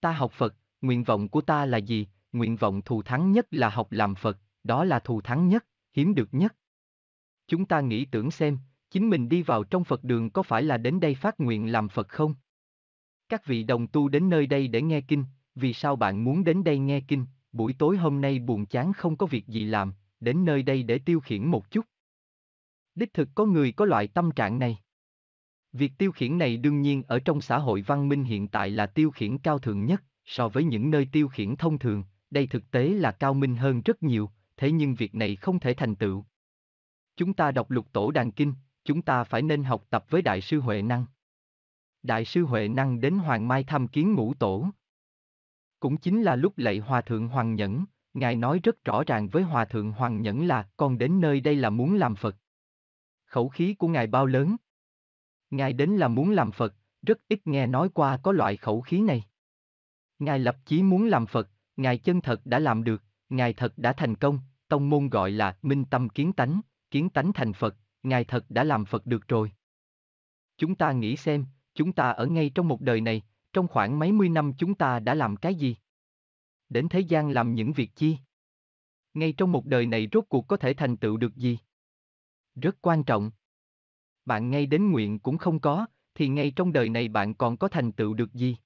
Ta học Phật, nguyện vọng của ta là gì? Nguyện vọng thù thắng nhất là học làm Phật, đó là thù thắng nhất, hiếm được nhất. Chúng ta nghĩ tưởng xem, chính mình đi vào trong Phật đường có phải là đến đây phát nguyện làm Phật không? Các vị đồng tu đến nơi đây để nghe kinh, vì sao bạn muốn đến đây nghe kinh, buổi tối hôm nay buồn chán không có việc gì làm, đến nơi đây để tiêu khiển một chút. Đích thực có người có loại tâm trạng này. Việc tiêu khiển này đương nhiên ở trong xã hội văn minh hiện tại là tiêu khiển cao thượng nhất, so với những nơi tiêu khiển thông thường, đây thực tế là cao minh hơn rất nhiều, thế nhưng việc này không thể thành tựu. Chúng ta đọc lục tổ đàn kinh, chúng ta phải nên học tập với Đại sư Huệ Năng. Đại sư Huệ Năng đến Hoàng Mai thăm kiến ngũ tổ. Cũng chính là lúc lạy Hòa Thượng Hoàng Nhẫn, Ngài nói rất rõ ràng với Hòa Thượng Hoàng Nhẫn là con đến nơi đây là muốn làm Phật. Khẩu khí của Ngài bao lớn, Ngài đến là muốn làm Phật, rất ít nghe nói qua có loại khẩu khí này. Ngài lập chí muốn làm Phật, Ngài chân thật đã làm được, Ngài thật đã thành công, tông môn gọi là minh tâm kiến tánh, kiến tánh thành Phật, Ngài thật đã làm Phật được rồi. Chúng ta nghĩ xem, chúng ta ở ngay trong một đời này, trong khoảng mấy mươi năm chúng ta đã làm cái gì? Đến thế gian làm những việc chi? Ngay trong một đời này rốt cuộc có thể thành tựu được gì? Rất quan trọng bạn ngay đến nguyện cũng không có, thì ngay trong đời này bạn còn có thành tựu được gì?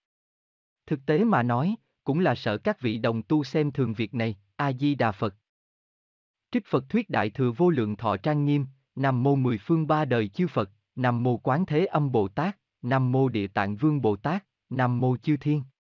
Thực tế mà nói, cũng là sợ các vị đồng tu xem thường việc này, A-di-đà Phật. Trích Phật thuyết Đại Thừa Vô Lượng Thọ Trang Nghiêm, Nam Mô Mười Phương Ba Đời Chư Phật, Nam Mô Quán Thế Âm Bồ Tát, Nam Mô Địa Tạng Vương Bồ Tát, Nam Mô Chư Thiên.